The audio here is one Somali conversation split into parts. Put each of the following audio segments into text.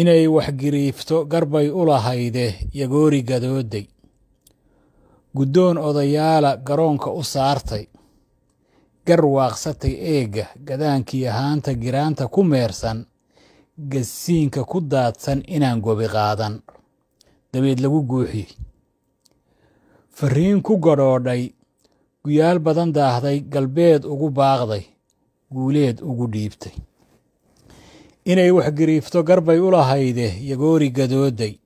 inay waxgiriifto garbay u lahayde yagoori gadooday guddoon odayaala garoonka u saartay gar waaqsatay eegga gadaankii ahaanta giraanta ku meersan gasiinka ku daadsan inaan gobi qaadan dabeed lagu guuxiyey fariin ku gadhoodhay guyaal badan daahday galbeed ugu baaqday guuleed ugu dhiibtay inay wax giriifto garbay u lahayde yagoori gadooday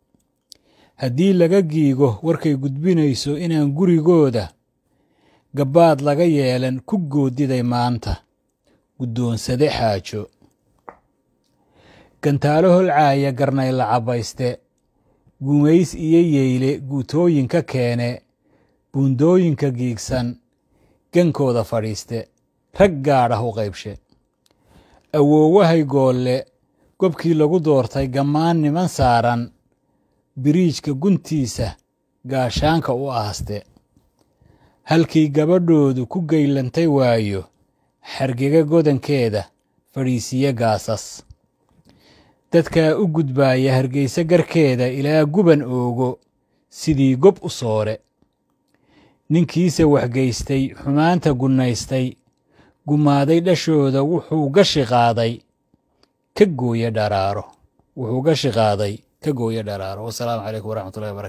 haddii laga giigo warkay gudbinayso inaan gurigooda gabbaad laga yeelan ku goodiday maanta guddoonsade xaajo gantaalo holcaaya garnay la gumays iyo yeyle guutooyinka keene buundooyinka giigsan gankooda fadhiiste rag gaadhah u qaybshe awoowahay goolle gobkii lagu doortay gammaan niman saaran biriijka guntiisa gaashaanka u aaste halkii gabadhoodu ku gaylantay waayo xargega godankeeda fadhiisiye gaasas dadkaa u gudbaaya hargeysa garkeeda ilaa guban oogo sidii gob u soore ninkiise waxgeystay xumaanta gunnaystay gumaaday dhashooda wuxuu gashi qaaday ka gooya dharaaro wuxuu gashi qaaday ka gooye dharaaro wasalaamu calaykum waraxmatullahi wbarakatu